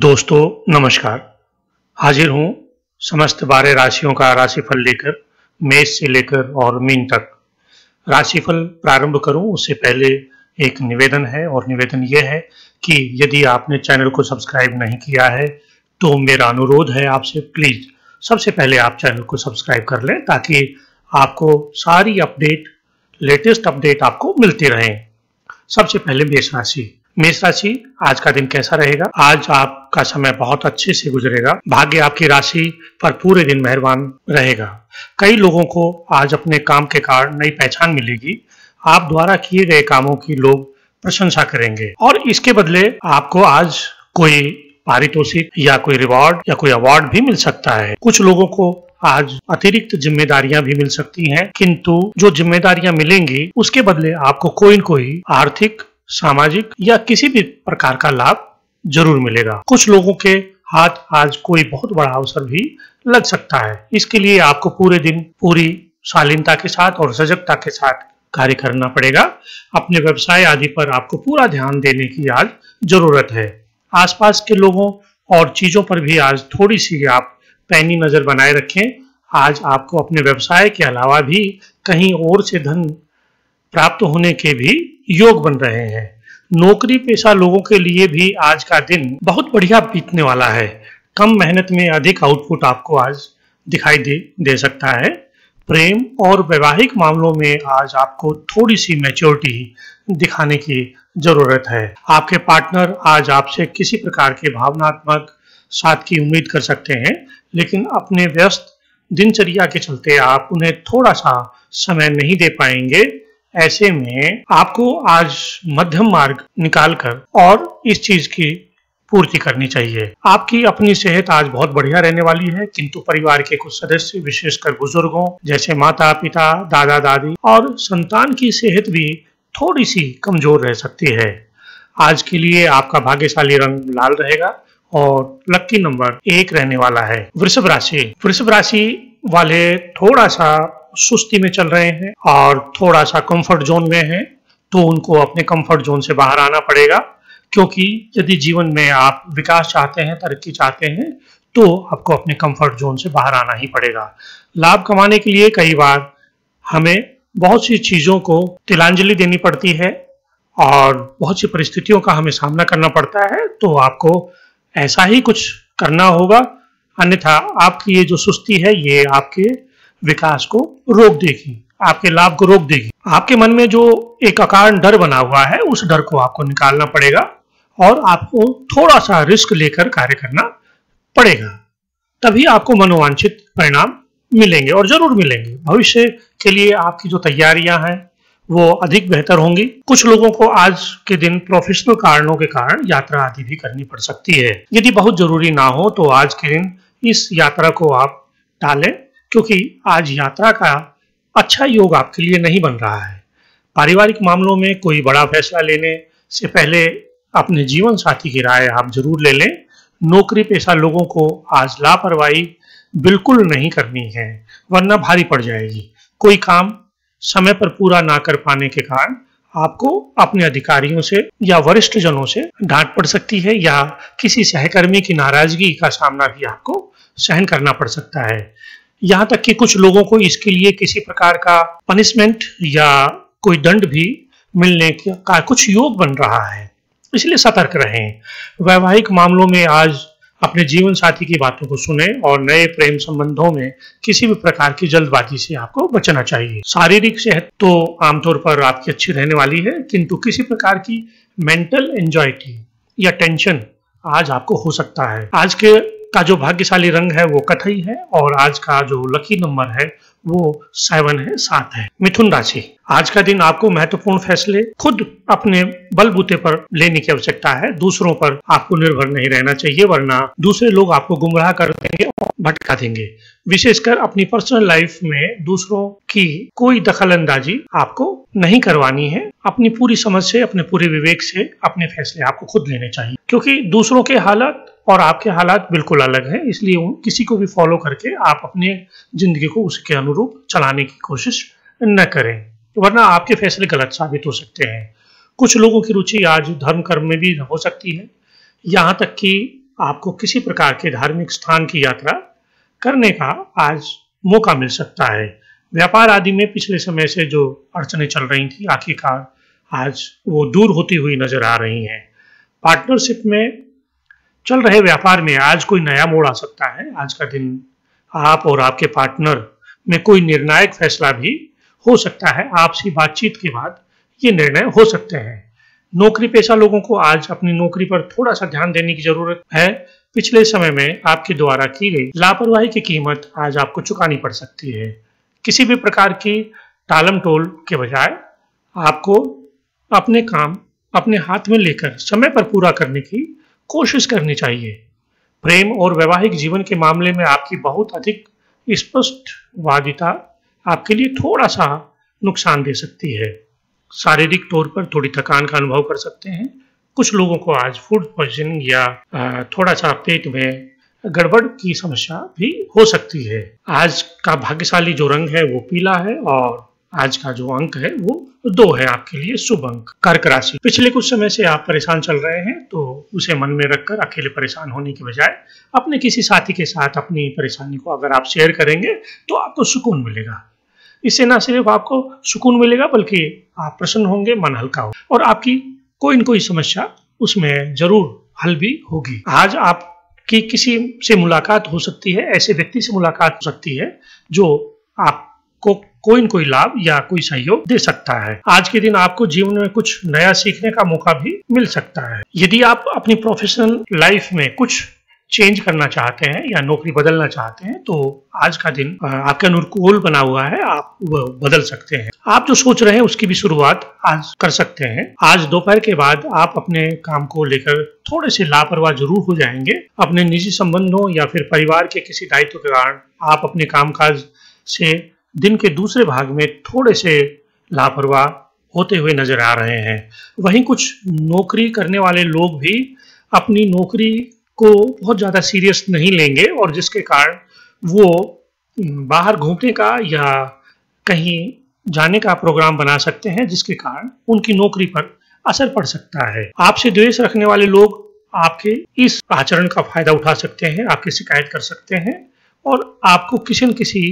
दोस्तों नमस्कार हाजिर हूं समस्त बारह राशियों का राशिफल लेकर मेष से लेकर और मीन तक राशिफल प्रारंभ करूँ उससे पहले एक निवेदन है और निवेदन यह है कि यदि आपने चैनल को सब्सक्राइब नहीं किया है तो मेरा अनुरोध है आपसे प्लीज़ सबसे पहले आप चैनल को सब्सक्राइब कर लें ताकि आपको सारी अपडेट लेटेस्ट अपडेट आपको मिलती रहें सबसे पहले मेष राशि मेष राशि आज का दिन कैसा रहेगा आज आपका समय बहुत अच्छे से गुजरेगा भाग्य आपकी राशि पर पूरे दिन मेहरबान रहेगा कई लोगों को आज अपने काम के कारण नई पहचान मिलेगी आप द्वारा किए गए कामों की लोग प्रशंसा करेंगे और इसके बदले आपको आज कोई पारितोषिक या कोई रिवॉर्ड या कोई अवार्ड भी मिल सकता है कुछ लोगों को आज अतिरिक्त जिम्मेदारियां भी मिल सकती हैं किंतु जो जिम्मेदारियां मिलेंगी उसके बदले आपको कोई न कोई आर्थिक सामाजिक या किसी भी प्रकार का लाभ जरूर मिलेगा कुछ लोगों के हाथ आज कोई बहुत बड़ा अवसर भी लग सकता है इसके लिए आपको पूरे दिन पूरी शालीनता के साथ और सजगता के साथ कार्य करना पड़ेगा अपने व्यवसाय आदि पर आपको पूरा ध्यान देने की आज जरूरत है आसपास के लोगों और चीजों पर भी आज थोड़ी सी आप पैनी नजर बनाए रखें आज आपको अपने व्यवसाय के अलावा भी कहीं और से धन प्राप्त होने के भी योग बन रहे हैं नौकरी पेशा लोगों के लिए भी आज का दिन बहुत बढ़िया बीतने वाला है कम मेहनत में अधिक आउटपुट आपको आज दिखाई दे दे सकता है प्रेम और वैवाहिक मामलों में आज आपको थोड़ी सी मैच्योरिटी दिखाने की जरूरत है आपके पार्टनर आज आपसे किसी प्रकार के भावनात्मक साथ की उम्मीद कर सकते हैं लेकिन अपने व्यस्त दिनचर्या के चलते आप उन्हें थोड़ा सा समय नहीं दे पाएंगे ऐसे में आपको आज मध्यम मार्ग निकालकर और इस चीज की पूर्ति करनी चाहिए आपकी अपनी सेहत आज बहुत बढ़िया रहने वाली है किंतु परिवार के कुछ सदस्य विशेषकर बुजुर्गों जैसे माता पिता दादा दादी और संतान की सेहत भी थोड़ी सी कमजोर रह सकती है आज के लिए आपका भाग्यशाली रंग लाल रहेगा और लक्की नंबर एक रहने वाला है वृषभ राशि वृषभ राशि वाले थोड़ा सा सुस्ती में चल रहे हैं और थोड़ा सा कंफर्ट जोन में हैं तो उनको अपने कंफर्ट जोन से बाहर आना पड़ेगा क्योंकि यदि जीवन में आप विकास चाहते हैं तरक्की चाहते हैं तो आपको अपने कंफर्ट जोन से बाहर आना ही पड़ेगा लाभ कमाने के लिए कई बार हमें बहुत सी चीज़ों को तिलांजलि देनी पड़ती है और बहुत सी परिस्थितियों का हमें सामना करना पड़ता है तो आपको ऐसा ही कुछ करना होगा अन्यथा आपकी ये जो सुस्ती है ये आपके विकास को रोक देगी आपके लाभ को रोक देगी आपके मन में जो एक अकारण डर बना हुआ है उस डर को आपको निकालना पड़ेगा और आपको थोड़ा सा रिस्क लेकर कार्य करना पड़ेगा तभी आपको मनोवांछित परिणाम मिलेंगे और जरूर मिलेंगे भविष्य के लिए आपकी जो तैयारियां हैं वो अधिक बेहतर होंगी कुछ लोगों को आज के दिन प्रोफेशनल कारणों के कारण यात्रा आदि भी करनी पड़ सकती है यदि बहुत जरूरी ना हो तो आज के दिन इस यात्रा को आप टालें क्योंकि आज यात्रा का अच्छा योग आपके लिए नहीं बन रहा है पारिवारिक मामलों में कोई बड़ा फैसला लेने से पहले अपने जीवन साथी की राय आप जरूर ले लें नौकरी पेशा लोगों को आज लापरवाही बिल्कुल नहीं करनी है वरना भारी पड़ जाएगी कोई काम समय पर पूरा ना कर पाने के कारण आपको अपने अधिकारियों से या वरिष्ठ जनों से डांट पड़ सकती है या किसी सहकर्मी की नाराजगी का सामना भी आपको सहन करना पड़ सकता है यहाँ तक कि कुछ लोगों को इसके लिए किसी प्रकार का पनिशमेंट या कोई दंड भी मिलने का कुछ योग बन रहा है इसलिए सतर्क रहें वैवाहिक मामलों में आज अपने जीवन साथी की बातों को सुने और नए प्रेम संबंधों में किसी भी प्रकार की जल्दबाजी से आपको बचना चाहिए शारीरिक सेहत तो आमतौर पर आपकी अच्छी रहने वाली है किंतु किसी प्रकार की मेंटल एंजाइटी या टेंशन आज आपको हो सकता है आज के का जो भाग्यशाली रंग है वो कथई है और आज का जो लकी नंबर है वो सेवन है सात है मिथुन राशि आज का दिन आपको महत्वपूर्ण फैसले खुद अपने बलबूते पर लेने की आवश्यकता है दूसरों पर आपको निर्भर नहीं रहना चाहिए वरना दूसरे लोग आपको गुमराह कर देंगे और भटका देंगे विशेषकर अपनी पर्सनल लाइफ में दूसरों की कोई दखल अंदाजी आपको नहीं करवानी है अपनी पूरी समझ से अपने पूरे विवेक से अपने फैसले आपको खुद लेने चाहिए क्योंकि दूसरों के हालात और आपके हालात बिल्कुल अलग है इसलिए किसी को भी फॉलो करके आप अपने ज़िंदगी को उसके अनुरूप चलाने की कोशिश न करें वरना आपके फैसले गलत साबित हो सकते हैं कुछ लोगों की रुचि आज धर्म कर्म में भी हो सकती है यहाँ तक कि आपको किसी प्रकार के धार्मिक स्थान की यात्रा करने का आज मौका मिल सकता है व्यापार आदि में पिछले समय से जो अड़चने चल रही थी आखिरकार आज वो दूर होती हुई नजर आ रही हैं पार्टनरशिप में चल रहे व्यापार में आज कोई नया मोड़ आ सकता है आज का दिन आप और आपके पार्टनर में कोई निर्णायक फैसला भी हो सकता है आपसी बातचीत के बाद ये निर्णय हो सकते हैं नौकरी पेशा लोगों को आज अपनी नौकरी पर थोड़ा सा ध्यान देने की जरूरत है पिछले समय में आपके द्वारा की गई लापरवाही की कीमत आज आपको चुकानी पड़ सकती है किसी भी प्रकार की टालम टोल के बजाय आपको अपने काम अपने हाथ में लेकर समय पर पूरा करने की कोशिश करनी चाहिए प्रेम और वैवाहिक जीवन के मामले में आपकी बहुत अधिक स्पष्ट वादिता आपके लिए थोड़ा सा नुकसान दे सकती है शारीरिक तौर पर थोड़ी थकान का अनुभव कर सकते हैं कुछ लोगों को आज फूड पॉइजनिंग या थोड़ा सा पेट में गड़बड़ की समस्या भी हो सकती है आज का भाग्यशाली जो रंग है वो पीला है और आज का जो अंक है वो तो दो है आपके लिए शुभ अंक कर्क राशि पिछले कुछ समय से आप परेशान चल रहे हैं तो उसे मन में रखकर अकेले परेशान होने के बजाय अपने किसी साथी के साथ अपनी परेशानी को अगर आप शेयर करेंगे तो आपको सुकून मिलेगा इससे ना सिर्फ आपको सुकून मिलेगा बल्कि आप प्रसन्न होंगे मन हल्का होगा और आपकी कोई न कोई समस्या उसमें जरूर हल भी होगी आज आप कि किसी से मुलाकात हो सकती है ऐसे व्यक्ति से मुलाकात हो सकती है जो आपको कोई न कोई लाभ या कोई सहयोग दे सकता है आज के दिन आपको जीवन में कुछ नया सीखने का मौका भी मिल सकता है यदि आप अपनी प्रोफेशनल लाइफ में कुछ चेंज करना चाहते हैं या नौकरी बदलना चाहते हैं तो आज का दिन आपके अनुकूल बना हुआ है आप बदल सकते हैं आप जो सोच रहे हैं उसकी भी शुरुआत आज कर सकते हैं आज दोपहर के बाद आप अपने काम को लेकर थोड़े से लापरवाह जरूर हो जाएंगे अपने निजी संबंधों या फिर परिवार के किसी दायित्व के कारण आप अपने कामकाज से दिन के दूसरे भाग में थोड़े से लापरवाह होते हुए नजर आ रहे हैं वहीं कुछ नौकरी करने वाले लोग भी अपनी नौकरी को बहुत ज़्यादा सीरियस नहीं लेंगे और जिसके कारण वो बाहर घूमने का या कहीं जाने का प्रोग्राम बना सकते हैं जिसके कारण उनकी नौकरी पर असर पड़ सकता है आपसे द्वेष रखने वाले लोग आपके इस आचरण का फायदा उठा सकते हैं आपकी शिकायत कर सकते हैं और आपको किसी न किसी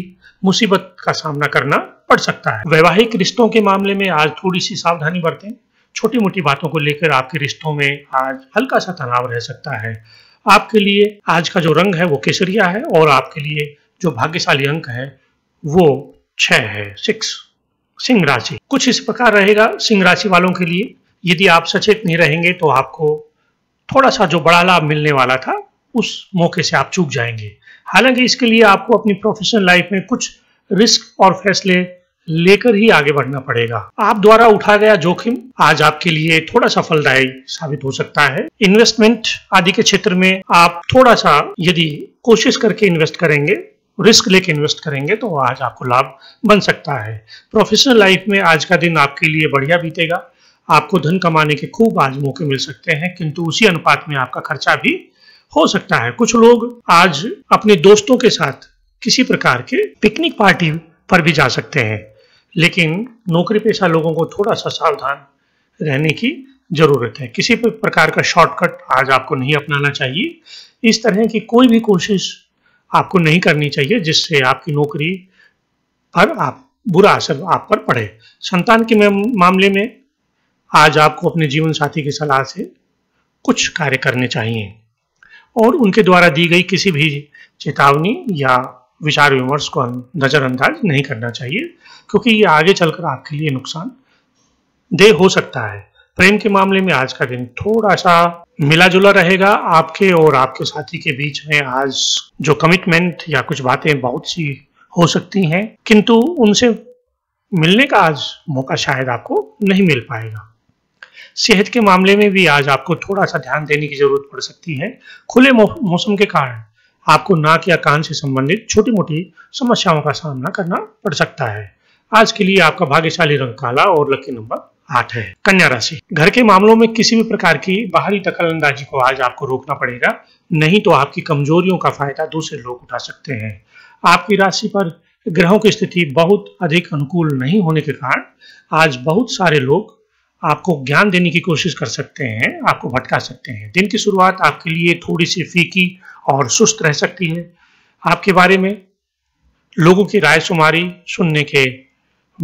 मुसीबत का सामना करना पड़ सकता है वैवाहिक रिश्तों के मामले में आज थोड़ी सी सावधानी बरतें छोटी मोटी बातों को लेकर आपके रिश्तों में आज हल्का सा तनाव रह सकता है आपके लिए आज का जो रंग है वो केसरिया है और आपके लिए जो भाग्यशाली अंक है वो छह है सिक्स सिंह राशि कुछ इस प्रकार रहेगा सिंह राशि वालों के लिए यदि आप सचेत नहीं रहेंगे तो आपको थोड़ा सा जो बड़ा लाभ मिलने वाला था उस मौके से आप चूक जाएंगे हालांकि इसके लिए आपको अपनी प्रोफेशनल लाइफ में कुछ रिस्क और फैसले लेकर ही आगे बढ़ना पड़ेगा आप द्वारा उठा गया जोखिम आज आपके लिए थोड़ा सा फलदायी साबित हो सकता है इन्वेस्टमेंट आदि के क्षेत्र में आप थोड़ा सा यदि कोशिश करके इन्वेस्ट करेंगे रिस्क लेके इन्वेस्ट करेंगे तो आज आपको लाभ बन सकता है प्रोफेशनल लाइफ में आज का दिन आपके लिए बढ़िया बीतेगा आपको धन कमाने के खूब आज मौके मिल सकते हैं किंतु उसी अनुपात में आपका खर्चा भी हो सकता है कुछ लोग आज अपने दोस्तों के साथ किसी प्रकार के पिकनिक पार्टी पर भी जा सकते हैं लेकिन नौकरी पेशा लोगों को थोड़ा सा सावधान रहने की जरूरत है किसी भी प्रकार का शॉर्टकट आज आपको नहीं अपनाना चाहिए इस तरह की कोई भी कोशिश आपको नहीं करनी चाहिए जिससे आपकी नौकरी पर आप बुरा असर आप पर पड़े संतान के मामले में आज आपको अपने जीवन साथी की सलाह से कुछ कार्य करने चाहिए और उनके द्वारा दी गई किसी भी चेतावनी या विचार विमर्श को नज़रअंदाज नहीं करना चाहिए क्योंकि ये आगे चलकर आपके लिए नुकसान देह हो सकता है प्रेम के मामले में आज का दिन थोड़ा सा मिला जुला रहेगा आपके और आपके साथी के बीच में आज जो कमिटमेंट या कुछ बातें बहुत सी हो सकती हैं किंतु उनसे मिलने का आज मौका शायद आपको नहीं मिल पाएगा सेहत के मामले में भी आज आपको थोड़ा सा ध्यान देने की जरूरत पड़ सकती है खुले मौसम के कारण आपको नाक या कान से संबंधित छोटी मोटी समस्याओं का सामना करना पड़ सकता है आज के लिए आपका भाग्यशाली रंग काला और लकी नंबर आठ है कन्या राशि घर के मामलों में किसी भी प्रकार की बाहरी दखलंदाजी को आज आपको रोकना पड़ेगा नहीं तो आपकी कमजोरियों का फायदा दूसरे लोग उठा सकते हैं आपकी राशि पर ग्रहों की स्थिति बहुत अधिक अनुकूल नहीं होने के कारण आज बहुत सारे लोग आपको ज्ञान देने की कोशिश कर सकते हैं आपको भटका सकते हैं दिन की शुरुआत आपके लिए थोड़ी सी फीकी और सुस्त रह सकती है आपके बारे में लोगों की राय शुमारी सुनने के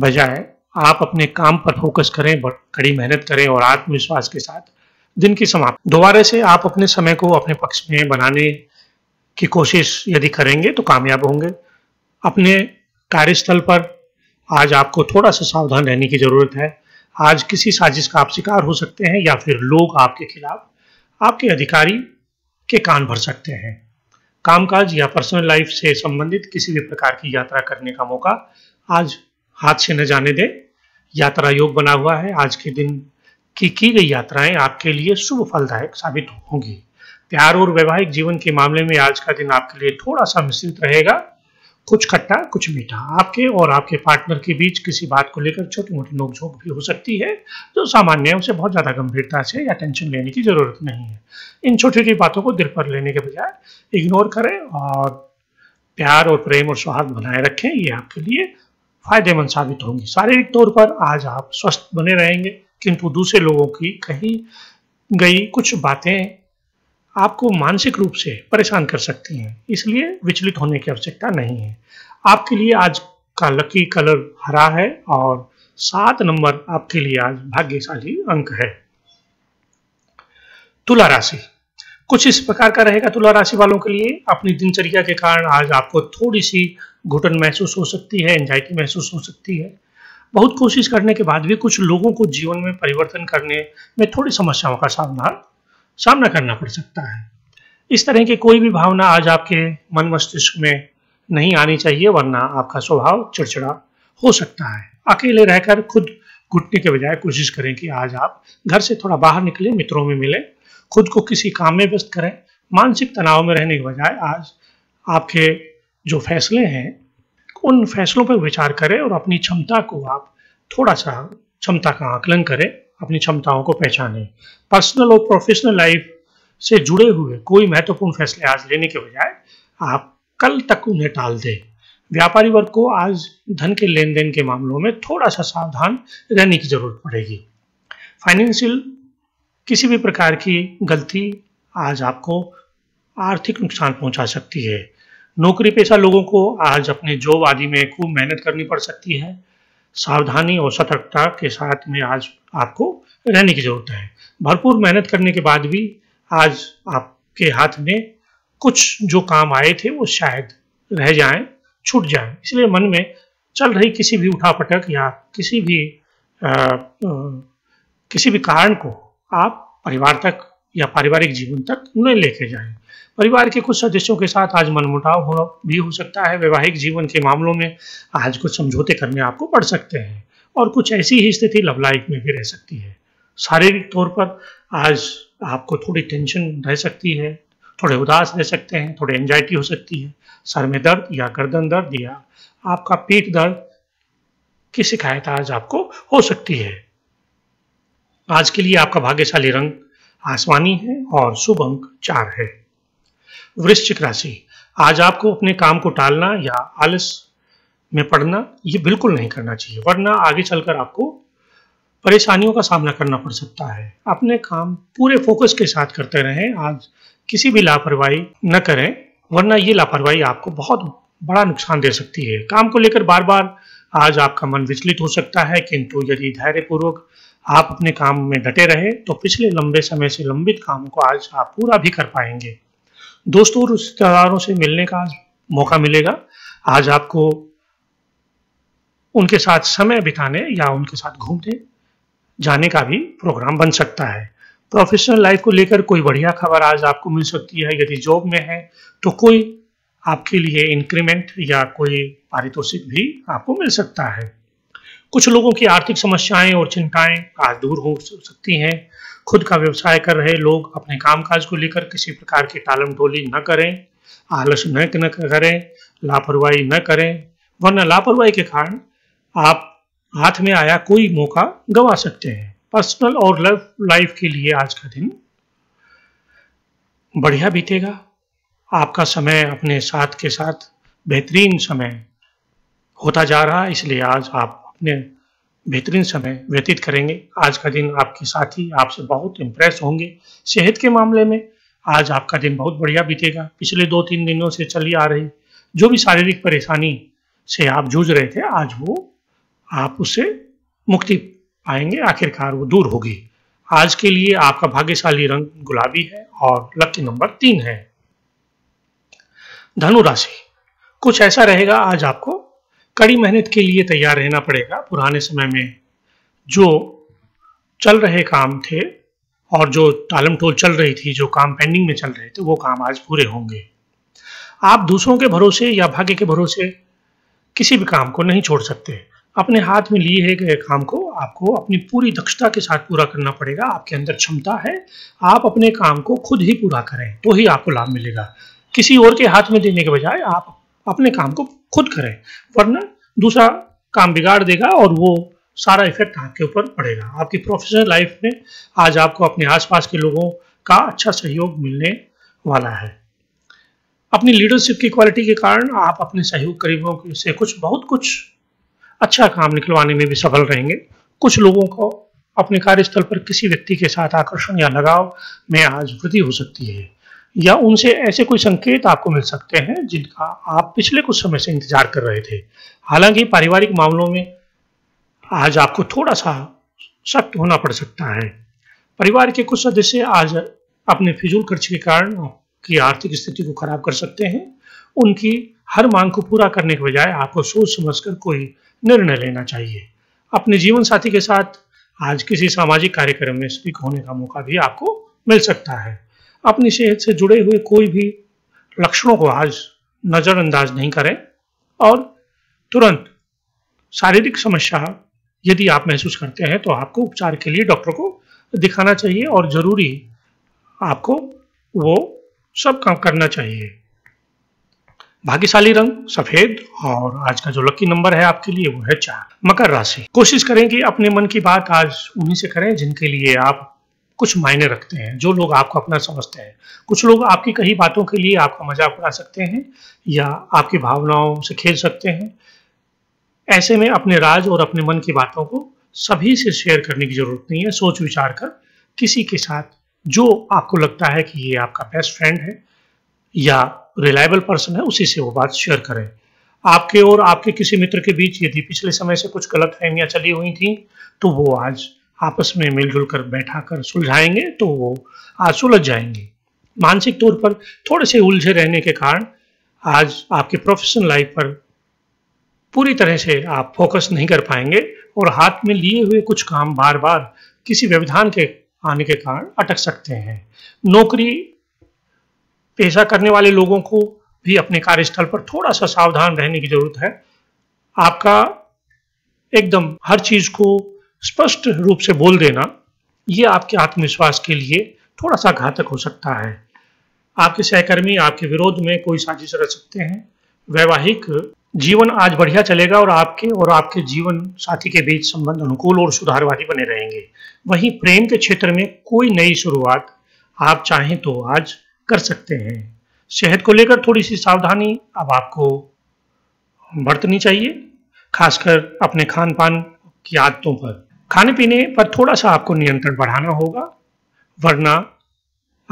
बजाय आप अपने काम पर फोकस करें कड़ी मेहनत करें और आत्मविश्वास के साथ दिन की समाप्त दोबारा से आप अपने समय को अपने पक्ष में बनाने की कोशिश यदि करेंगे तो कामयाब होंगे अपने कार्यस्थल पर आज आपको थोड़ा सा सावधान रहने की ज़रूरत है आज किसी साजिश का आप शिकार हो सकते हैं या फिर लोग आपके खिलाफ आपके अधिकारी के कान भर सकते हैं कामकाज या पर्सनल लाइफ से संबंधित किसी भी प्रकार की यात्रा करने का मौका आज हाथ से न जाने दें यात्रा योग बना हुआ है आज के दिन की की गई यात्राएं आपके लिए शुभ फलदायक साबित होंगी प्यार और वैवाहिक जीवन के मामले में आज का दिन आपके लिए थोड़ा सा मिश्रित रहेगा कुछ खट्टा कुछ मीठा आपके और आपके पार्टनर के बीच किसी बात को लेकर छोटी मोटी नोकझोंक भी हो सकती है तो सामान्य उसे बहुत ज़्यादा गंभीरता से या टेंशन लेने की ज़रूरत नहीं है इन छोटी छोटी बातों को दिल पर लेने के बजाय इग्नोर करें और प्यार और प्रेम और सौहार्द बनाए रखें ये आपके लिए फायदेमंद साबित होंगी शारीरिक तौर पर आज आप स्वस्थ बने रहेंगे किंतु दूसरे लोगों की कहीं गई कुछ बातें आपको मानसिक रूप से परेशान कर सकती हैं इसलिए विचलित होने की आवश्यकता नहीं है आपके लिए आज का लकी कलर हरा है और सात नंबर आपके लिए आज भाग्यशाली अंक है तुला राशि कुछ इस प्रकार का रहेगा तुला राशि वालों के लिए अपनी दिनचर्या के कारण आज आपको थोड़ी सी घुटन महसूस हो सकती है एंजाइटी महसूस हो सकती है बहुत कोशिश करने के बाद भी कुछ लोगों को जीवन में परिवर्तन करने में थोड़ी समस्याओं का सामना सामना करना पड़ सकता है इस तरह की कोई भी भावना आज आपके मन मस्तिष्क में नहीं आनी चाहिए वरना आपका स्वभाव चिड़चिड़ा हो सकता है अकेले रहकर खुद घुटने के बजाय कोशिश करें कि आज आप घर से थोड़ा बाहर निकले मित्रों में मिलें खुद को किसी काम में व्यस्त करें मानसिक तनाव में रहने के बजाय आज आपके जो फैसले हैं उन फैसलों पर विचार करें और अपनी क्षमता को आप थोड़ा सा क्षमता का आकलन करें अपनी क्षमताओं को पहचाने पर्सनल और प्रोफेशनल लाइफ से जुड़े हुए कोई महत्वपूर्ण फैसले आज लेने के बजाय आप कल तक उन्हें टाल दें व्यापारी वर्ग को आज धन के लेन देन के मामलों में थोड़ा सा सावधान रहने की जरूरत पड़ेगी फाइनेंशियल किसी भी प्रकार की गलती आज आपको आर्थिक नुकसान पहुंचा सकती है नौकरी पेशा लोगों को आज अपने जॉब आदि में खूब मेहनत करनी पड़ सकती है सावधानी और सतर्कता के साथ में आज आपको रहने की जरूरत है भरपूर मेहनत करने के बाद भी आज आपके हाथ में कुछ जो काम आए थे वो शायद रह जाएं छूट जाएं इसलिए मन में चल रही किसी भी उठापटक या किसी भी आ, आ, किसी भी कारण को आप परिवार तक या पारिवारिक जीवन तक न लेके जाएं परिवार के कुछ सदस्यों के साथ आज मनमुटाव हो भी हो सकता है वैवाहिक जीवन के मामलों में आज कुछ समझौते करने आपको पड़ सकते हैं और कुछ ऐसी ही स्थिति लव लाइफ में भी रह सकती है शारीरिक तौर पर आज आपको थोड़ी टेंशन रह सकती है थोड़े उदास रह सकते हैं थोड़ी एंजाइटी हो सकती है सर में दर्द या गर्दन दर्द या आपका पेट दर्द की शिकायत आज आपको हो सकती है आज के लिए आपका भाग्यशाली रंग आसमानी है और शुभ अंक चार है वृश्चिक राशि आज आपको अपने काम को टालना या आलस में पड़ना ये बिल्कुल नहीं करना चाहिए वरना आगे चलकर आपको परेशानियों का सामना करना पड़ सकता है अपने काम पूरे फोकस के साथ करते रहें आज किसी भी लापरवाही न करें वरना ये लापरवाही आपको बहुत बड़ा नुकसान दे सकती है काम को लेकर बार बार आज आपका मन विचलित हो सकता है किंतु यदि धैर्यपूर्वक आप अपने काम में डटे रहे तो पिछले लंबे समय से लंबित काम को आज आप पूरा भी कर पाएंगे दोस्तों और रिश्तेदारों से मिलने का आज मौका मिलेगा आज आपको उनके साथ समय बिताने या उनके साथ घूमने जाने का भी प्रोग्राम बन सकता है प्रोफेशनल लाइफ को लेकर कोई बढ़िया खबर आज आपको मिल सकती है यदि जॉब में है तो कोई आपके लिए इंक्रीमेंट या कोई पारितोषिक भी आपको मिल सकता है कुछ लोगों की आर्थिक समस्याएं और चिंताएं आज दूर हो सकती हैं खुद का व्यवसाय कर रहे लोग अपने कामकाज को लेकर किसी प्रकार की टालम टोली न करें आलस न करें लापरवाही न करें वरना लापरवाही के कारण आप हाथ में आया कोई मौका गवा सकते हैं पर्सनल और लव लाइफ के लिए आज का दिन बढ़िया बीतेगा आपका समय अपने साथ के साथ बेहतरीन समय होता जा रहा है इसलिए आज आप अपने बेहतरीन समय व्यतीत करेंगे आज का दिन आपके साथी आपसे बहुत इम्प्रेस होंगे सेहत के मामले में आज आपका दिन बहुत बढ़िया बीतेगा पिछले दो तीन दिनों से चली आ रही जो भी शारीरिक परेशानी से आप जूझ रहे थे आज वो आप उससे मुक्ति पाएंगे आखिरकार वो दूर होगी आज के लिए आपका भाग्यशाली रंग गुलाबी है और लक्की नंबर तीन है धनु राशि कुछ ऐसा रहेगा आज आपको कड़ी मेहनत के लिए तैयार रहना पड़ेगा पुराने समय में जो चल रहे काम थे और जो टालम टोल चल रही थी जो काम पेंडिंग में चल रहे थे वो काम आज पूरे होंगे आप दूसरों के भरोसे या भाग्य के भरोसे किसी भी काम को नहीं छोड़ सकते अपने हाथ में लिए गए काम को आपको अपनी पूरी दक्षता के साथ पूरा करना पड़ेगा आपके अंदर क्षमता है आप अपने काम को खुद ही पूरा करें तो ही आपको लाभ मिलेगा किसी और के हाथ में देने के बजाय आप अपने काम को खुद करें वरना दूसरा काम बिगाड़ देगा और वो सारा इफेक्ट आपके ऊपर पड़ेगा आपकी प्रोफेशनल लाइफ में आज आपको अपने आसपास के लोगों का अच्छा सहयोग मिलने वाला है अपनी लीडरशिप की क्वालिटी के कारण आप अपने सहयोग करीबों से कुछ बहुत कुछ अच्छा काम निकलवाने में भी सफल रहेंगे कुछ लोगों को अपने कार्यस्थल पर किसी व्यक्ति के साथ आकर्षण या लगाव में आज वृद्धि हो सकती है या उनसे ऐसे कोई संकेत आपको मिल सकते हैं जिनका आप पिछले कुछ समय से इंतजार कर रहे थे हालांकि पारिवारिक मामलों में आज आपको थोड़ा सा सख्त होना पड़ सकता है परिवार के कुछ सदस्य आज अपने फिजूल खर्च के कारण आपकी आर्थिक स्थिति को खराब कर सकते हैं उनकी हर मांग को पूरा करने के बजाय आपको सोच समझ कर कोई निर्णय लेना चाहिए अपने जीवन साथी के साथ आज किसी सामाजिक कार्यक्रम में स्पीक होने का मौका भी आपको मिल सकता है अपनी सेहत से जुड़े हुए कोई भी लक्षणों को आज नज़रअंदाज नहीं करें और तुरंत शारीरिक समस्या यदि आप महसूस करते हैं तो आपको उपचार के लिए डॉक्टर को दिखाना चाहिए और ज़रूरी आपको वो सब काम करना चाहिए भाग्यशाली रंग सफेद और आज का जो लकी नंबर है आपके लिए वो है चार मकर राशि कोशिश करें कि अपने मन की बात आज उन्हीं से करें जिनके लिए आप कुछ मायने रखते हैं जो लोग आपको अपना समझते हैं कुछ लोग आपकी कही बातों के लिए आपका मजाक उड़ा सकते हैं या आपकी भावनाओं से खेल सकते हैं ऐसे में अपने राज और अपने मन की बातों को सभी से शेयर करने की ज़रूरत नहीं है सोच विचार कर किसी के साथ जो आपको लगता है कि ये आपका बेस्ट फ्रेंड है या रिलायबल पर्सन है उसी से वो बात शेयर करें आपके और आपके किसी मित्र के बीच यदि पिछले समय से कुछ गलत फहमियाँ चली हुई थी तो वो आज आपस में मिलजुल कर बैठा कर सुलझाएंगे तो वो आज सुलझ जाएंगे मानसिक तौर पर थोड़े से उलझे रहने के कारण आज आपकी प्रोफेशनल लाइफ पर पूरी तरह से आप फोकस नहीं कर पाएंगे और हाथ में लिए हुए कुछ काम बार बार किसी व्यवधान के आने के कारण अटक सकते हैं नौकरी पेशा करने वाले लोगों को भी अपने कार्यस्थल पर थोड़ा सा सावधान रहने की जरूरत है आपका एकदम हर चीज़ को स्पष्ट रूप से बोल देना ये आपके आत्मविश्वास के लिए थोड़ा सा घातक हो सकता है आपके सहकर्मी आपके विरोध में कोई साजिश रच सकते हैं वैवाहिक जीवन आज बढ़िया चलेगा और आपके और आपके जीवन साथी के बीच संबंध अनुकूल और सुधारवादी बने रहेंगे वहीं प्रेम के क्षेत्र में कोई नई शुरुआत आप चाहें तो आज कर सकते हैं सेहत को लेकर थोड़ी सी सावधानी अब आपको बरतनी चाहिए खासकर अपने खान पान की आदतों पर खाने पीने पर थोड़ा सा आपको नियंत्रण बढ़ाना होगा वरना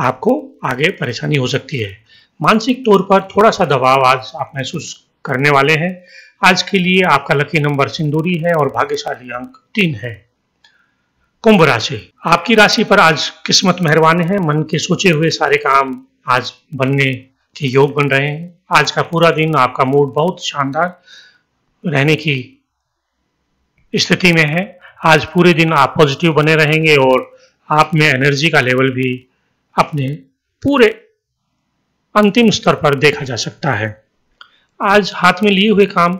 आपको आगे परेशानी हो सकती है मानसिक तौर पर थोड़ा सा दबाव आज आप महसूस करने वाले हैं आज के लिए आपका लकी नंबर सिंदूरी है और भाग्यशाली अंक तीन है कुंभ राशि आपकी राशि पर आज किस्मत मेहरबान है मन के सोचे हुए सारे काम आज बनने के योग बन रहे हैं आज का पूरा दिन आपका मूड बहुत शानदार रहने की स्थिति में है आज पूरे दिन आप पॉजिटिव बने रहेंगे और आप में एनर्जी का लेवल भी अपने पूरे अंतिम स्तर पर देखा जा सकता है आज हाथ में लिए हुए काम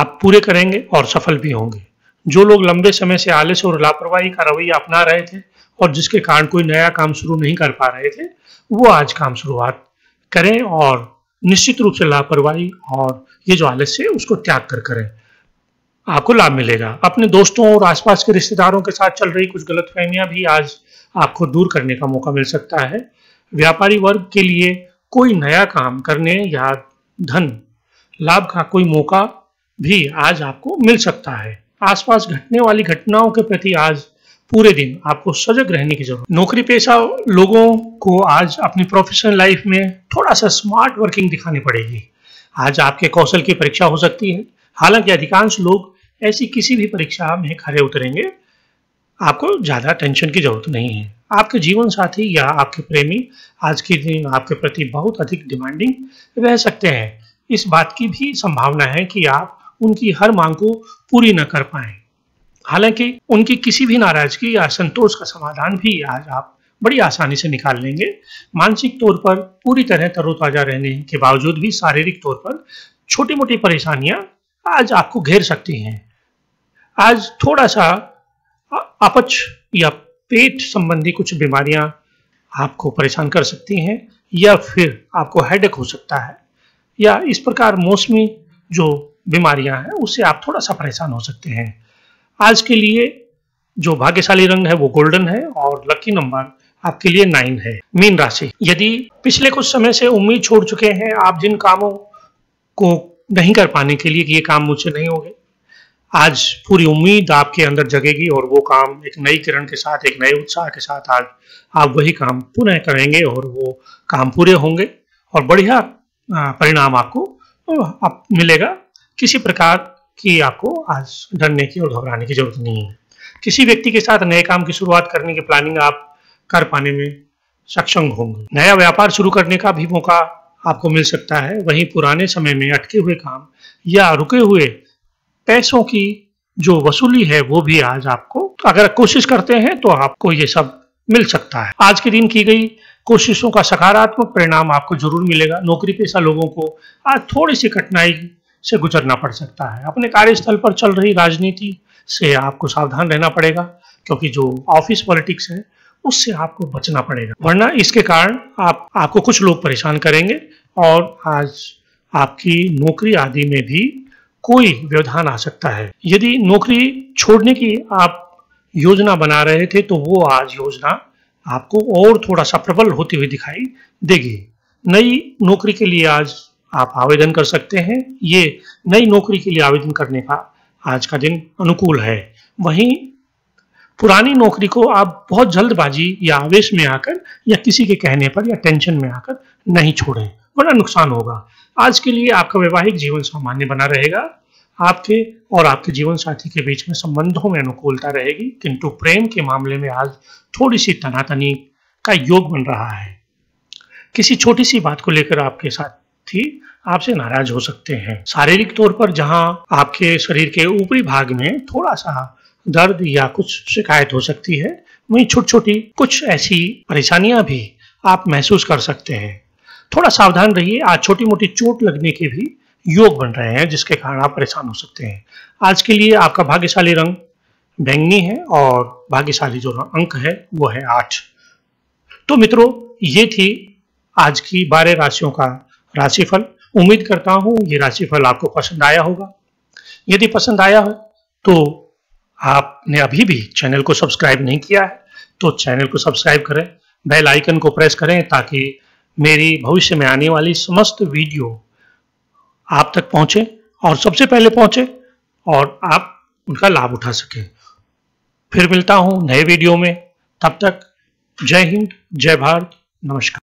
आप पूरे करेंगे और सफल भी होंगे जो लोग लंबे समय से आलस और लापरवाही का रवैया अपना रहे थे और जिसके कारण कोई नया काम शुरू नहीं कर पा रहे थे वो आज काम शुरुआत करें और निश्चित रूप से लापरवाही और ये जो आलस्य है उसको त्याग कर करें आपको लाभ मिलेगा अपने दोस्तों और आसपास के रिश्तेदारों के साथ चल रही कुछ गलत फहमियां भी आज आपको दूर करने का मौका मिल सकता है व्यापारी वर्ग के लिए कोई नया काम करने या धन लाभ का कोई मौका भी आज आपको मिल सकता है आसपास घटने वाली घटनाओं के प्रति आज पूरे दिन आपको सजग रहने की जरूरत नौकरी पेशा लोगों को आज अपनी प्रोफेशनल लाइफ में थोड़ा सा स्मार्ट वर्किंग दिखानी पड़ेगी आज आपके कौशल की परीक्षा हो सकती है हालांकि अधिकांश लोग ऐसी किसी भी परीक्षा में खड़े उतरेंगे आपको ज़्यादा टेंशन की जरूरत नहीं है आपके जीवन साथी या आपके प्रेमी आज के दिन आपके प्रति बहुत अधिक डिमांडिंग रह सकते हैं इस बात की भी संभावना है कि आप उनकी हर मांग को पूरी न कर पाए हालांकि उनकी किसी भी नाराजगी या संतोष का समाधान भी आज आप बड़ी आसानी से निकाल लेंगे मानसिक तौर पर पूरी तरह तरोताजा रहने के बावजूद भी शारीरिक तौर पर छोटी मोटी परेशानियां आज आपको घेर सकती हैं आज थोड़ा सा अपच या पेट संबंधी कुछ बीमारियां आपको परेशान कर सकती हैं या फिर आपको हेडेक हो सकता है या इस प्रकार मौसमी जो बीमारियां हैं उससे आप थोड़ा सा परेशान हो सकते हैं आज के लिए जो भाग्यशाली रंग है वो गोल्डन है और लकी नंबर आपके लिए नाइन है मीन राशि यदि पिछले कुछ समय से उम्मीद छोड़ चुके हैं आप जिन कामों को नहीं कर पाने के लिए कि ये काम मुझसे नहीं होंगे आज पूरी उम्मीद आपके अंदर जगेगी और वो काम एक नई किरण के साथ एक नए उत्साह के साथ आज आप वही काम पुनः करेंगे और वो काम पूरे होंगे और बढ़िया परिणाम आपको आप मिलेगा किसी प्रकार की आपको आज डरने की और घबराने की जरूरत नहीं है किसी व्यक्ति के साथ नए काम की शुरुआत करने की प्लानिंग आप कर पाने में सक्षम होंगे नया व्यापार शुरू करने का भी मौका आपको मिल सकता है वहीं पुराने समय में अटके हुए काम या रुके हुए पैसों की जो वसूली है वो भी आज आपको तो अगर कोशिश करते हैं तो आपको ये सब मिल सकता है आज के दिन की गई कोशिशों का सकारात्मक परिणाम आपको जरूर मिलेगा नौकरी पेशा लोगों को आज थोड़ी सी कठिनाई से गुजरना पड़ सकता है अपने कार्यस्थल पर चल रही राजनीति से आपको सावधान रहना पड़ेगा क्योंकि जो ऑफिस पॉलिटिक्स है उससे आपको बचना पड़ेगा वरना इसके कारण आप आपको कुछ लोग परेशान करेंगे और आज आपकी नौकरी आदि में भी कोई व्यवधान आ सकता है यदि नौकरी छोड़ने की आप योजना बना रहे थे तो वो आज योजना आपको और थोड़ा सा प्रबल होती हुई दिखाई देगी नई नौकरी के लिए आज आप आवेदन कर सकते हैं ये नई नौकरी के लिए आवेदन करने का आज का दिन अनुकूल है वहीं पुरानी नौकरी को आप बहुत जल्दबाजी या आवेश में आकर या किसी के कहने पर या टेंशन में आकर नहीं छोड़ें बड़ा नुकसान होगा आज के लिए आपका वैवाहिक जीवन सामान्य बना रहेगा आपके और आपके जीवन साथी के बीच में संबंधों में अनुकूलता रहेगी किंतु प्रेम के मामले में आज थोड़ी सी तनातनी का योग बन रहा है किसी छोटी सी बात को लेकर आपके साथी आपसे नाराज हो सकते हैं शारीरिक तौर पर जहां आपके शरीर के ऊपरी भाग में थोड़ा सा दर्द या कुछ शिकायत हो सकती है वहीं छोटी छोटी कुछ ऐसी परेशानियां भी आप महसूस कर सकते हैं थोड़ा सावधान रहिए आज छोटी मोटी चोट लगने के भी योग बन रहे हैं जिसके कारण आप परेशान हो सकते हैं आज के लिए आपका भाग्यशाली रंग बैंगनी है और भाग्यशाली जो अंक है वो है आठ तो मित्रों ये थी आज की बारह राशियों का राशिफल उम्मीद करता हूं ये राशिफल आपको पसंद आया होगा यदि पसंद आया हो तो आपने अभी भी चैनल को सब्सक्राइब नहीं किया है तो चैनल को सब्सक्राइब करें बेल आइकन को प्रेस करें ताकि मेरी भविष्य में आने वाली समस्त वीडियो आप तक पहुंचे और सबसे पहले पहुंचे और आप उनका लाभ उठा सके फिर मिलता हूं नए वीडियो में तब तक जय हिंद जय भारत नमस्कार